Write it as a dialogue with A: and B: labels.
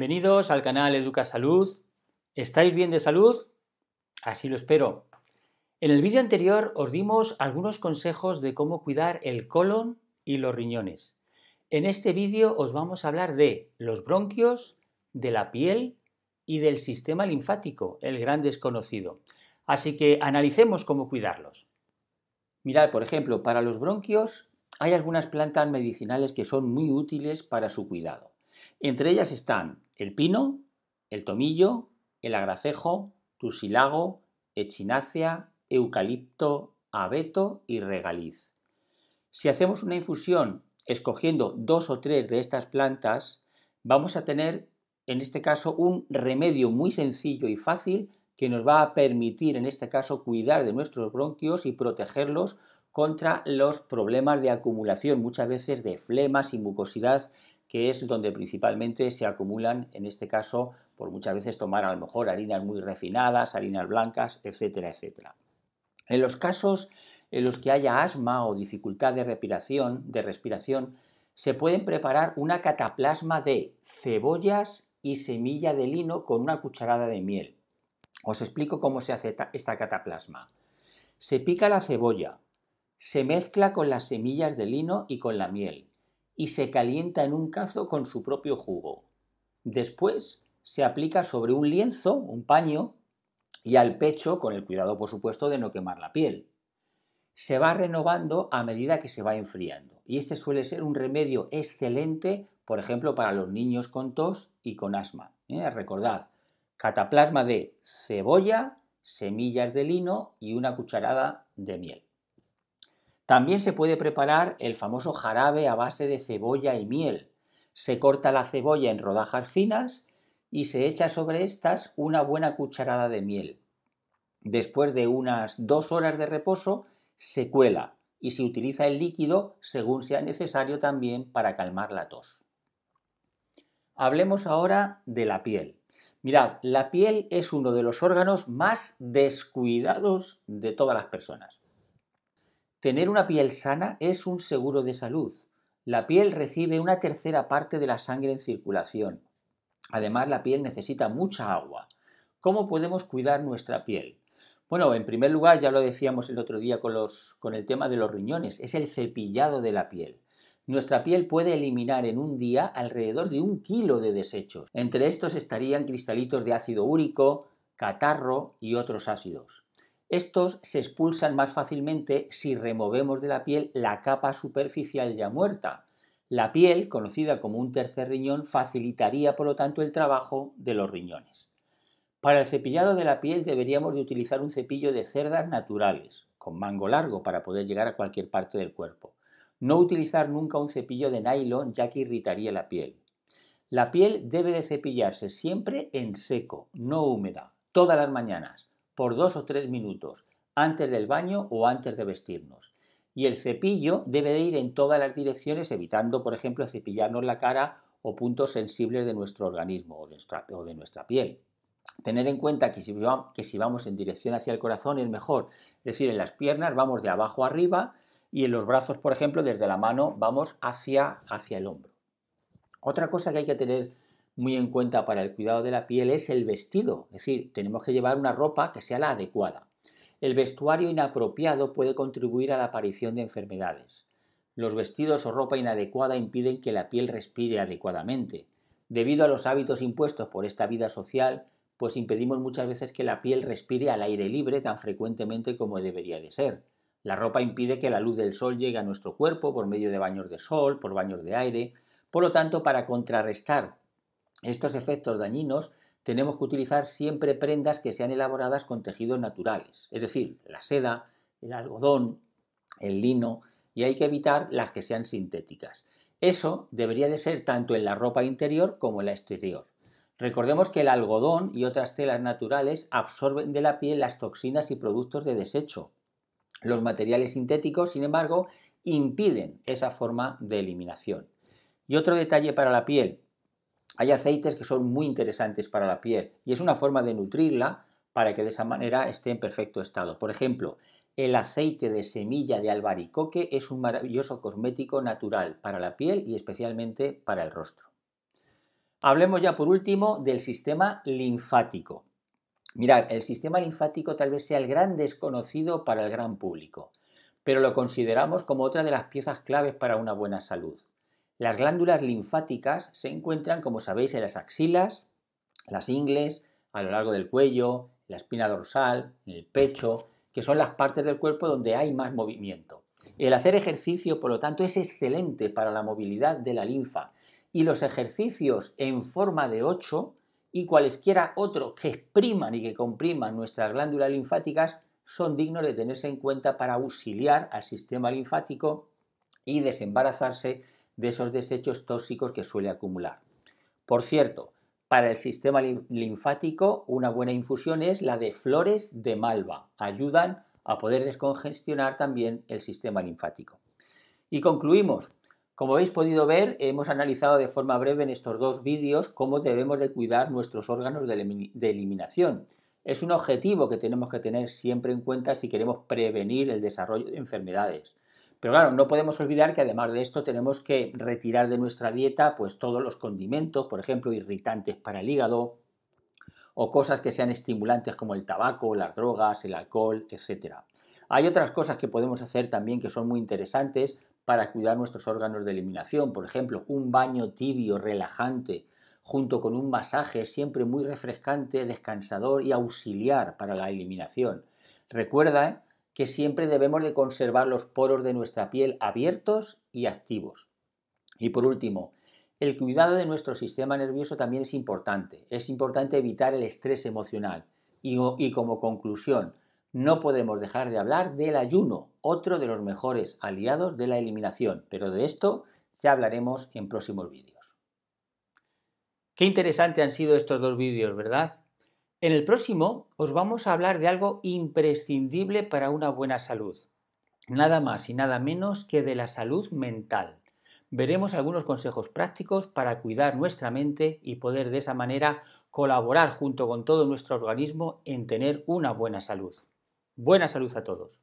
A: Bienvenidos al canal Educa Salud. ¿Estáis bien de salud? Así lo espero. En el vídeo anterior os dimos algunos consejos de cómo cuidar el colon y los riñones. En este vídeo os vamos a hablar de los bronquios, de la piel y del sistema linfático, el gran desconocido. Así que analicemos cómo cuidarlos. Mirad, por ejemplo, para los bronquios hay algunas plantas medicinales que son muy útiles para su cuidado. Entre ellas están el pino, el tomillo, el agracejo, tusilago, echinacea, eucalipto, abeto y regaliz. Si hacemos una infusión escogiendo dos o tres de estas plantas, vamos a tener en este caso un remedio muy sencillo y fácil que nos va a permitir en este caso cuidar de nuestros bronquios y protegerlos contra los problemas de acumulación muchas veces de flemas y mucosidad que es donde principalmente se acumulan, en este caso, por muchas veces tomar a lo mejor harinas muy refinadas, harinas blancas, etcétera, etcétera. En los casos en los que haya asma o dificultad de respiración, de respiración se pueden preparar una cataplasma de cebollas y semilla de lino con una cucharada de miel. Os explico cómo se hace esta cataplasma. Se pica la cebolla, se mezcla con las semillas de lino y con la miel y se calienta en un cazo con su propio jugo. Después se aplica sobre un lienzo, un paño, y al pecho, con el cuidado, por supuesto, de no quemar la piel. Se va renovando a medida que se va enfriando. Y este suele ser un remedio excelente, por ejemplo, para los niños con tos y con asma. ¿eh? Recordad, cataplasma de cebolla, semillas de lino y una cucharada de miel. También se puede preparar el famoso jarabe a base de cebolla y miel. Se corta la cebolla en rodajas finas y se echa sobre estas una buena cucharada de miel. Después de unas dos horas de reposo, se cuela y se utiliza el líquido según sea necesario también para calmar la tos. Hablemos ahora de la piel. Mirad, la piel es uno de los órganos más descuidados de todas las personas. Tener una piel sana es un seguro de salud. La piel recibe una tercera parte de la sangre en circulación. Además, la piel necesita mucha agua. ¿Cómo podemos cuidar nuestra piel? Bueno, en primer lugar, ya lo decíamos el otro día con, el tema de los riñones, es el cepillado de la piel. Nuestra piel puede eliminar en un día alrededor de un kilo de desechos. Entre estos estarían cristalitos de ácido úrico, catarro y otros ácidos. Estos se expulsan más fácilmente si removemos de la piel la capa superficial ya muerta. La piel, conocida como un tercer riñón, facilitaría por lo tanto el trabajo de los riñones. Para el cepillado de la piel deberíamos de utilizar un cepillo de cerdas naturales, con mango largo para poder llegar a cualquier parte del cuerpo. No utilizar nunca un cepillo de nylon ya que irritaría la piel. La piel debe de cepillarse siempre en seco, no húmeda, todas las mañanas por dos o tres minutos, antes del baño o antes de vestirnos. Y el cepillo debe de ir en todas las direcciones, evitando, por ejemplo, cepillarnos la cara o puntos sensibles de nuestro organismo o de nuestra, piel. Tener en cuenta que si, que si vamos en dirección hacia el corazón es mejor, es decir, en las piernas vamos de abajo arriba y en los brazos, por ejemplo, desde la mano vamos hacia, hacia el hombro. Otra cosa que hay que tener muy en cuenta para el cuidado de la piel es el vestido, es decir, tenemos que llevar una ropa que sea la adecuada. El vestuario inapropiado puede contribuir a la aparición de enfermedades. Los vestidos o ropa inadecuada impiden que la piel respire adecuadamente. Debido a los hábitos impuestos por esta vida social, pues impedimos muchas veces que la piel respire al aire libre tan frecuentemente como debería de ser. La ropa impide que la luz del sol llegue a nuestro cuerpo por medio de baños de sol, por baños de aire. Por lo tanto, para contrarrestar estos efectos dañinos tenemos que utilizar siempre prendas que sean elaboradas con tejidos naturales, es decir, la seda, el algodón, el lino, y hay que evitar las que sean sintéticas. Eso debería de ser tanto en la ropa interior como en la exterior. Recordemos que el algodón y otras telas naturales absorben de la piel las toxinas y productos de desecho. Los materiales sintéticos, sin embargo, impiden esa forma de eliminación. Y otro detalle para la piel, hay aceites que son muy interesantes para la piel y es una forma de nutrirla para que de esa manera esté en perfecto estado. Por ejemplo, el aceite de semilla de albaricoque es un maravilloso cosmético natural para la piel y especialmente para el rostro. Hablemos ya por último del sistema linfático. Mirad, el sistema linfático tal vez sea el gran desconocido para el gran público, pero lo consideramos como otra de las piezas claves para una buena salud. Las glándulas linfáticas se encuentran, como sabéis, en las axilas, las ingles, a lo largo del cuello, la espina dorsal, el pecho, que son las partes del cuerpo donde hay más movimiento. El hacer ejercicio, por lo tanto, es excelente para la movilidad de la linfa. Y los ejercicios en forma de 8 y cualesquiera otro que expriman y que compriman nuestras glándulas linfáticas son dignos de tenerse en cuenta para auxiliar al sistema linfático y desembarazarse de esos desechos tóxicos que suele acumular. Por cierto, para el sistema linfático, una buena infusión es la de flores de malva. Ayudan a poder descongestionar también el sistema linfático. Y concluimos. Como habéis podido ver, hemos analizado de forma breve en estos dos vídeos cómo debemos de cuidar nuestros órganos de eliminación. Es un objetivo que tenemos que tener siempre en cuenta si queremos prevenir el desarrollo de enfermedades. Pero claro, no podemos olvidar que además de esto tenemos que retirar de nuestra dieta pues todos los condimentos, por ejemplo, irritantes para el hígado o cosas que sean estimulantes como el tabaco, las drogas, el alcohol, etc. Hay otras cosas que podemos hacer también que son muy interesantes para cuidar nuestros órganos de eliminación, por ejemplo, un baño tibio, relajante, junto con un masaje siempre muy refrescante, descansador y auxiliar para la eliminación. Recuerda ¿eh? que siempre debemos de conservar los poros de nuestra piel abiertos y activos. Y por último, el cuidado de nuestro sistema nervioso también es importante. Es importante evitar el estrés emocional. Y, y como conclusión, no podemos dejar de hablar del ayuno, otro de los mejores aliados de la eliminación, pero de esto ya hablaremos en próximos vídeos. Qué interesante han sido estos dos vídeos, ¿verdad? En el próximo os vamos a hablar de algo imprescindible para una buena salud, nada más y nada menos que de la salud mental. Veremos algunos consejos prácticos para cuidar nuestra mente y poder de esa manera colaborar junto con todo nuestro organismo en tener una buena salud. Buena salud a todos.